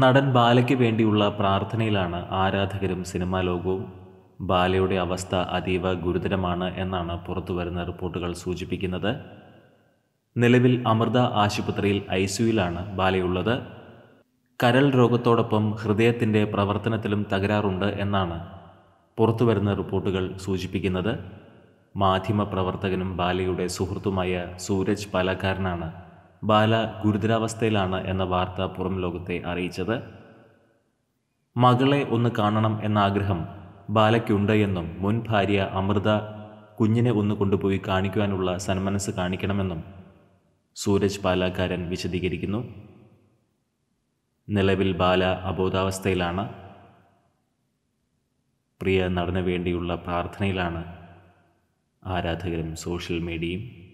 നടൻ ബാലയ്ക്ക് വേണ്ടിയുള്ള പ്രാർത്ഥനയിലാണ് ആരാധകരും സിനിമാ ലോകവും ബാലയുടെ അവസ്ഥ അതീവ ഗുരുതരമാണ് എന്നാണ് പുറത്തുവരുന്ന റിപ്പോർട്ടുകൾ സൂചിപ്പിക്കുന്നത് നിലവിൽ അമൃത ആശുപത്രിയിൽ ഐ സിയുയിലാണ് ബാലയുള്ളത് കരൾ രോഗത്തോടൊപ്പം ഹൃദയത്തിൻ്റെ പ്രവർത്തനത്തിലും തകരാറുണ്ട് എന്നാണ് പുറത്തുവരുന്ന റിപ്പോർട്ടുകൾ സൂചിപ്പിക്കുന്നത് മാധ്യമപ്രവർത്തകനും ബാലയുടെ സുഹൃത്തുമായ സൂരജ് പാലക്കാരനാണ് ബാല ഗുരുതരാവസ്ഥയിലാണ് എന്ന വാർത്ത പുറം ലോകത്തെ അറിയിച്ചത് മകളെ ഒന്ന് കാണണം എന്ന ആഗ്രഹം ബാലയ്ക്കുണ്ട് എന്നും മുൻ ഭാര്യ അമൃത കുഞ്ഞിനെ ഒന്ന് കൊണ്ടുപോയി കാണിക്കുവാനുള്ള സന്മനസ് കാണിക്കണമെന്നും സൂരജ് പാലാക്കാരൻ വിശദീകരിക്കുന്നു നിലവിൽ ബാല അബോധാവസ്ഥയിലാണ് പ്രിയ നടന് വേണ്ടിയുള്ള പ്രാർത്ഥനയിലാണ് ആരാധകരും സോഷ്യൽ മീഡിയയും